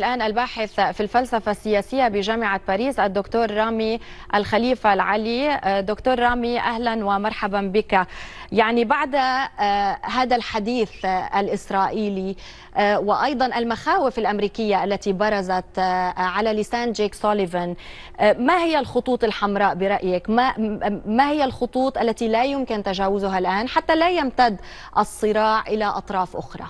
الآن الباحث في الفلسفة السياسية بجامعة باريس الدكتور رامي الخليفة العلي دكتور رامي أهلا ومرحبا بك يعني بعد آه، هذا الحديث آه، الإسرائيلي آه، وأيضا المخاوف الأمريكية التي برزت على لسان جيك سوليفان ما هي الخطوط الحمراء برأيك ما, ما هي الخطوط التي لا يمكن تجاوزها الآن حتى لا يمتد الصراع إلى أطراف أخرى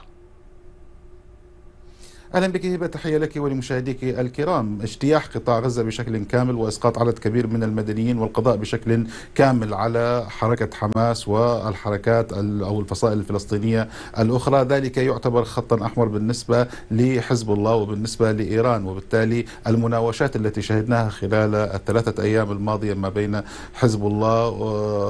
اهلا بك هبه تحيه لك ولمشاهديك الكرام اجتياح قطاع غزه بشكل كامل واسقاط عدد كبير من المدنيين والقضاء بشكل كامل على حركه حماس والحركات او الفصائل الفلسطينيه الاخرى ذلك يعتبر خطا احمر بالنسبه لحزب الله وبالنسبه لايران وبالتالي المناوشات التي شهدناها خلال الثلاثه ايام الماضيه ما بين حزب الله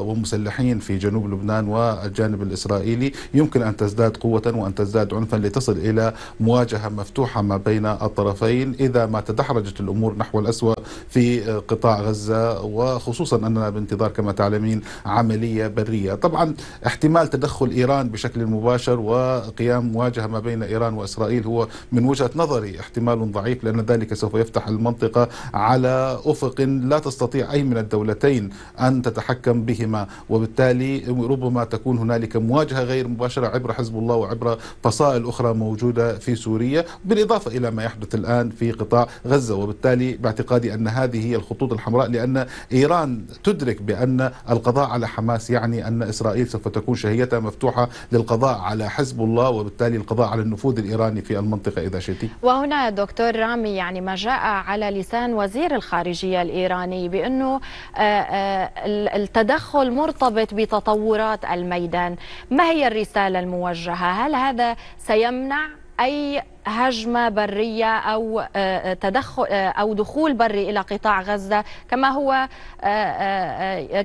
ومسلحين في جنوب لبنان والجانب الاسرائيلي يمكن ان تزداد قوه وان تزداد عنفا لتصل الى مواجهه مفتوحه مفتوحة ما بين الطرفين إذا ما تدحرجت الأمور نحو الأسوأ في قطاع غزة وخصوصا أننا بانتظار كما تعلمين عملية برية طبعا احتمال تدخل إيران بشكل مباشر وقيام مواجهة ما بين إيران وإسرائيل هو من وجهة نظري احتمال ضعيف لأن ذلك سوف يفتح المنطقة على أفق لا تستطيع أي من الدولتين أن تتحكم بهما وبالتالي ربما تكون هنالك مواجهة غير مباشرة عبر حزب الله وعبر فصائل أخرى موجودة في سوريا بالإضافة إلى ما يحدث الآن في قطاع غزة وبالتالي باعتقادي أن هذه هي الخطوط الحمراء لأن إيران تدرك بأن القضاء على حماس يعني أن إسرائيل سوف تكون شهيتها مفتوحة للقضاء على حزب الله وبالتالي القضاء على النفوذ الإيراني في المنطقة إذا شئت وهنا دكتور رامي يعني ما جاء على لسان وزير الخارجية الإيراني بأنه آه، آه، التدخل مرتبط بتطورات الميدان ما هي الرسالة الموجهة هل هذا سيمنع أي هجمة برية أو آه، آه، تدخل آه، أو دخول بري إلى قطاع غزة كما هو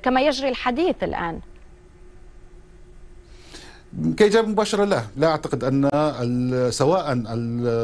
كما يجري الحديث الآن كإجابة مباشرة لا لا أعتقد أن سواء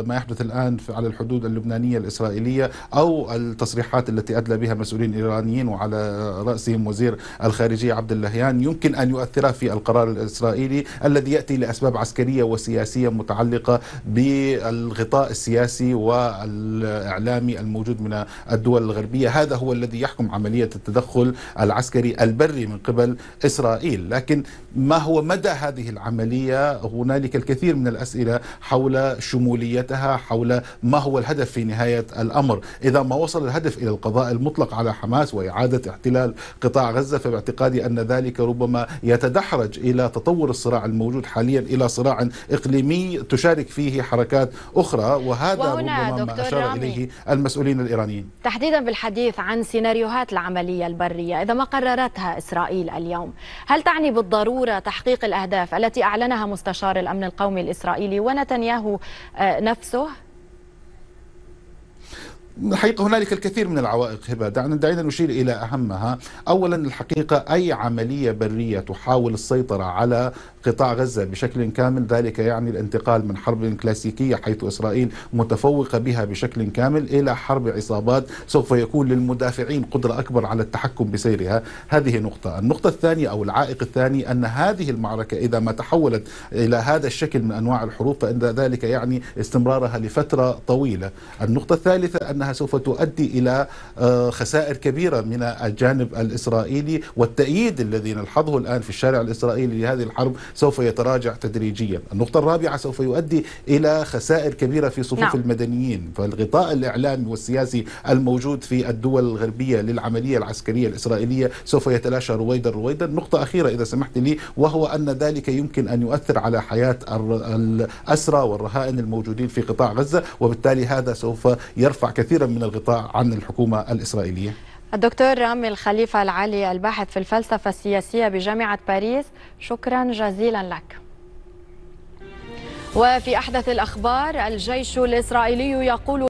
ما يحدث الآن على الحدود اللبنانية الإسرائيلية أو التصريحات التي أدلى بها مسؤولين إيرانيين وعلى رأسهم وزير الخارجية عبد اللهيان يمكن أن يؤثرا في القرار الإسرائيلي الذي يأتي لأسباب عسكرية وسياسية متعلقة بالغطاء السياسي والإعلامي الموجود من الدول الغربية هذا هو الذي يحكم عملية التدخل العسكري البري من قبل إسرائيل لكن ما هو مدى هذه العملية هنالك الكثير من الأسئلة حول شموليتها حول ما هو الهدف في نهاية الأمر إذا ما وصل الهدف إلى القضاء المطلق على حماس وإعادة احتلال قطاع غزة فباعتقادي أن ذلك ربما يتدحرج إلى تطور الصراع الموجود حاليا إلى صراع إقليمي تشارك فيه حركات أخرى وهذا ربما ما أشار رامي. إليه المسؤولين الإيرانيين تحديدا بالحديث عن سيناريوهات العملية البرية إذا ما قررتها إسرائيل اليوم هل تعني بالضرورة تحقيق الأهداف التي التي أعلنها مستشار الأمن القومي الإسرائيلي ونتنياهو آه، نفسه الحقيقة هنالك الكثير من العوائق هبة دعنا دعينا نشير إلى أهمها أولا الحقيقة أي عملية برية تحاول السيطرة على قطاع غزة بشكل كامل ذلك يعني الانتقال من حرب كلاسيكية حيث إسرائيل متفوقة بها بشكل كامل إلى حرب عصابات سوف يكون للمدافعين قدرة أكبر على التحكم بسيرها هذه نقطة النقطة الثانية أو العائق الثاني أن هذه المعركة إذا ما تحولت إلى هذا الشكل من أنواع الحروب فإن ذلك يعني استمرارها لفترة طويلة النقطة الثالثة أن لأنها سوف تؤدي إلى آه، خسائر كبيرة من الجانب الإسرائيلي والتأييد الذي نلحظه الآن في الشارع الإسرائيلي لهذه الحرب سوف يتراجع تدريجيا النقطة الرابعة سوف يؤدي إلى خسائر كبيرة في صفوف نعم. المدنيين فالغطاء الإعلامي والسياسي الموجود في الدول الغربية للعملية العسكرية الإسرائيلية سوف يتلاشى رويدا رويدا نقطة أخيرة إذا سمحت لي وهو أن ذلك يمكن أن يؤثر على حياة الأسرى والرهائن الموجودين في قطاع غزة وبالتالي هذا سوف يرفع كثير كثيرا من الغطاء عن الحكومة الإسرائيلية؟ الدكتور رامي الخليفة العلي الباحث في الفلسفة السياسية بجامعة باريس شكرا جزيلا لك وفي أحدث الأخبار الجيش الإسرائيلي يقول